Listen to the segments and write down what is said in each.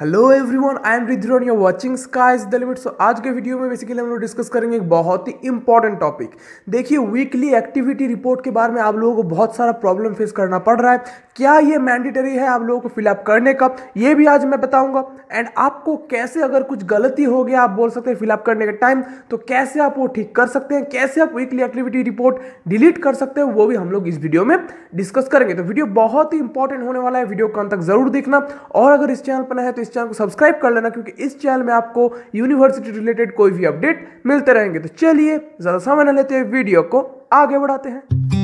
hello everyone I am रिध्रन you watching sky is the limit so आज के video में बेसिकली हम लोग डिस्कस करेंगे एक बहुत ही इंपॉर्टेंट टॉपिक देखिए वीकली एक्टिविटी रिपोर्ट के बारे में आप लोगों को बहुत सारा प्रॉब्लम फेस करना पड़ रहा है क्या ये मैंडेटरी है आप लोगों को फिलअप करने का ये भी आज मैं बताऊंगा एंड आपको कैसे अगर कुछ गलती हो गया आप बोल सकते हैं फिलअप करने का टाइम तो कैसे आप वो ठीक कर सकते हैं कैसे आप वीकली एक्टिविटी रिपोर्ट डिलीट कर सकते हैं वो भी हम लोग इस वीडियो में डिस्कस करेंगे तो वीडियो बहुत ही इंपॉर्टेंट होने वाला है वीडियो कल तक जरूर देखना और अगर इस चैनल पर है तो इस चैनल को सब्सक्राइब कर लेना क्योंकि इस चैनल में आपको यूनिवर्सिटी रिलेटेड कोई भी अपडेट मिलते रहेंगे तो चलिए ज़्यादा समय न लेते हुए वीडियो को आगे बढ़ाते हैं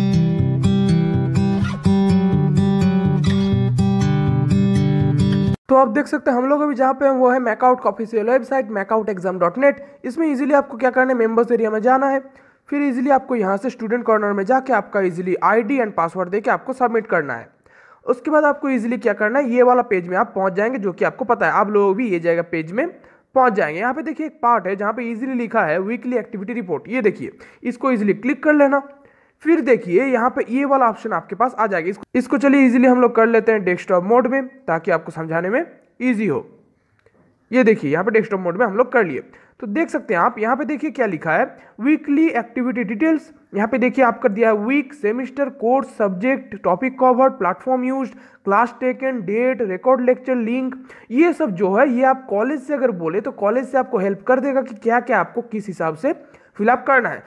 तो आप देख सकते हैं हम लोग अभी जहाँ पे हम वो है मैकआउट का official website MAKAUT exam dot net इसमें ईजिली आपको क्या करना है मेम्बर्स एरिया में जाना है फिर इजीली आपको यहाँ से स्टूडेंट कॉर्नर में जाके आपका इजीली आईडी एंड पासवर्ड देके आपको सबमिट करना है उसके बाद आपको ईजिली क्या करना है ये वाला पेज में आप पहुँच जाएंगे जो कि आपको पता है आप लोग भी ये जाएगा पेज में पहुंच जाएंगे यहाँ पे देखिए एक पार्ट है जहाँ पे ईजिली लिखा है वीकली एक्टिविटी रिपोर्ट ये देखिए इसको ईजिली क्लिक कर लेना फिर देखिए यहाँ पे ये वाला ऑप्शन आपके पास आ जाएगा इसको इसको चलिए इजीली हम लोग कर लेते हैं डेस्कटॉप मोड में ताकि आपको समझाने में ईजी हो ये देखिए यहाँ पे डेस्कटॉप मोड में हम लोग कर लिए तो देख सकते हैं आप यहाँ पे देखिए क्या लिखा है वीकली एक्टिविटी डिटेल्स यहाँ पे देखिए आप कर दिया है week semester course subject topic covered platform use class taken date record lecture link ये सब जो है ये आप कॉलेज से अगर बोले तो कॉलेज से आपको हेल्प कर देगा कि क्या क्या आपको किस हिसाब से फिलअप करना है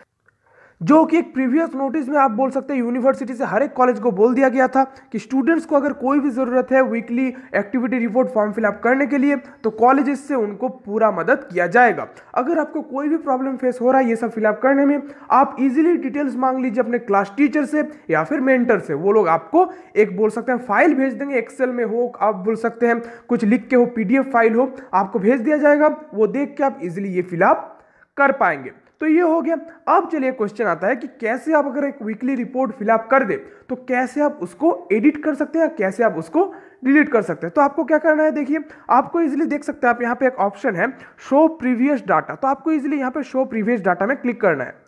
जो कि एक प्रीवियस नोटिस में आप बोल सकते हैं यूनिवर्सिटी से हर एक कॉलेज को बोल दिया गया था कि स्टूडेंट्स को अगर कोई भी ज़रूरत है weekly activity report form fill up करने के लिए तो कॉलेज से उनको पूरा मदद किया जाएगा अगर आपको कोई भी प्रॉब्लम फेस हो रहा है ये सब फिलअप करने में आप इजिली डिटेल्स मांग लीजिए अपने क्लास टीचर से या फिर मेंटर से वो लोग आपको एक बोल सकते हैं फाइल भेज देंगे एक्सेल में हो आप बोल सकते हैं कुछ लिख के हो पी फाइल हो आपको भेज दिया जाएगा वो देख के आप इजिली ये फिलअप कर पाएंगे तो ये हो गया अब चलिए क्वेश्चन आता है कि कैसे आप अगर एक वीकली रिपोर्ट फिलअप कर दे तो कैसे आप उसको एडिट कर सकते हैं कैसे आप उसको डिलीट कर सकते हैं तो आपको क्या करना है देखिए आपको इजीली देख सकते हैं आप यहाँ पे एक ऑप्शन है शो प्रीवियस डाटा तो आपको इजीली यहाँ पे शो प्रीवियस डाटा में क्लिक करना है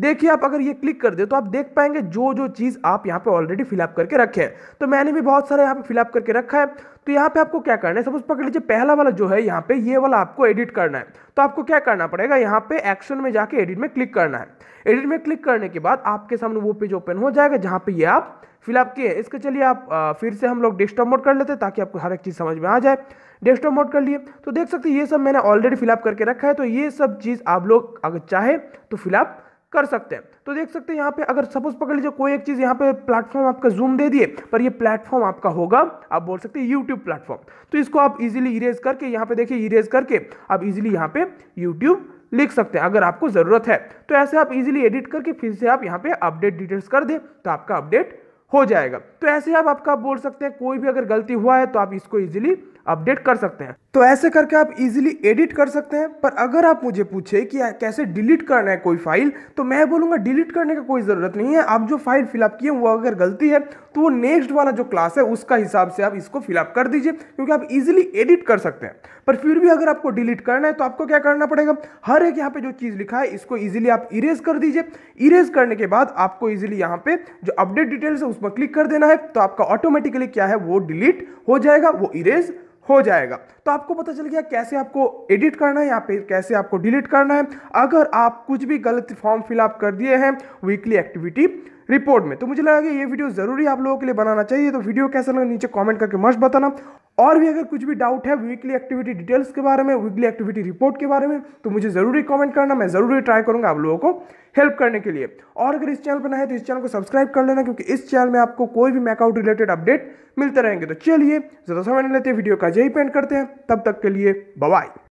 देखिए आप अगर ये क्लिक कर दे तो आप देख पाएंगे जो जो चीज़ आप यहाँ पे ऑलरेडी फिलअप करके रखे हैं तो मैंने भी बहुत सारे यहाँ पे फिलअप करके रखा है तो यहाँ पे आपको क्या करना है सपोज पकड़ लीजिए पहला वाला जो है यहाँ पे ये वाला आपको एडिट करना है तो आपको क्या करना पड़ेगा यहाँ पे एक्शन में जाके एडिट में क्लिक करना है एडिट में क्लिक करने के बाद आपके सामने वो पेज ओपन हो जाएगा जहाँ पे ये आप फिलअप किए इसके चलिए आप आ, फिर से हम लोग डेस्कटॉप मोड कर लेते हैं ताकि आपको हर एक चीज़ समझ में आ जाए डेस्कटॉप मोड कर लिए तो देख सकते हैं ये सब मैंने ऑलरेडी फिलअप करके रखा है तो ये सब चीज़ आप लोग अगर चाहे तो फिलअप कर सकते हैं तो देख सकते हैं यहाँ पे अगर सपोज पकड़ लीजिए कोई एक चीज़ यहाँ पे प्लेटफॉर्म आपका जूम दे दिए पर ये प्लेटफॉर्म आपका होगा आप बोल सकते हैं यूट्यूब प्लेटफॉर्म तो इसको आप इजीली इरेज करके यहाँ पे देखिए इरेज करके आप इजीली यहाँ पे यूट्यूब लिख सकते हैं अगर आपको ज़रूरत है तो ऐसे आप इजिली एडिट करके फिर से आप यहाँ पर अपडेट डिटेल्स कर दें तो आपका अपडेट हो जाएगा तो ऐसे आप आपका बोल सकते हैं कोई भी अगर गलती हुआ है तो आप इसको ईजिली अपडेट कर सकते हैं तो ऐसे करके आप इजीली एडिट कर सकते हैं पर अगर आप मुझे पूछे कि कैसे डिलीट करना है कोई फाइल तो मैं बोलूंगा डिलीट करने का कोई ज़रूरत नहीं है आप जो फाइल फिलअप किए वो अगर गलती है तो वो नेक्स्ट वाला जो क्लास है उसका हिसाब से आप इसको फिलअप कर दीजिए क्योंकि आप इजिली एडिट कर सकते हैं पर फिर भी अगर आपको डिलीट करना है तो आपको क्या करना पड़ेगा हर एक यहाँ पे जो चीज़ लिखा है इसको इजिली आप इरेज कर दीजिए इरेज करने के बाद आपको इजिली यहाँ पे जो अपडेट डिटेल्स है उसमें क्लिक कर देना है तो आपका ऑटोमेटिकली क्या है वो डिलीट हो जाएगा वो इरेज हो जाएगा तो आपको पता चल गया कैसे आपको एडिट करना है या फिर कैसे आपको डिलीट करना है अगर आप कुछ भी गलत फॉर्म फिलअप कर दिए हैं वीकली एक्टिविटी रिपोर्ट में तो मुझे लगा कि ये वीडियो ज़रूरी आप लोगों के लिए बनाना चाहिए तो वीडियो कैसा लगा नीचे कमेंट करके मस्ट बताना और भी अगर कुछ भी डाउट है वीकली एक्टिविटी डिटेल्स के बारे में वीकली एक्टिविटी रिपोर्ट के बारे में तो मुझे ज़रूरी कमेंट करना मैं ज़रूरी ट्राई करूंगा आप लोगों को हेल्प करने के लिए और अगर इस चैनल पर ना है तो इस चैनल को सब्सक्राइब कर लेना क्योंकि इस चैनल में आपको कोई भी मैकआउट रिलेटेड अपडेट मिलते रहेंगे तो चलिए ज़्यादा समय नहीं लेते वीडियो का यही पेंट करते हैं तब तक के लिए बवाई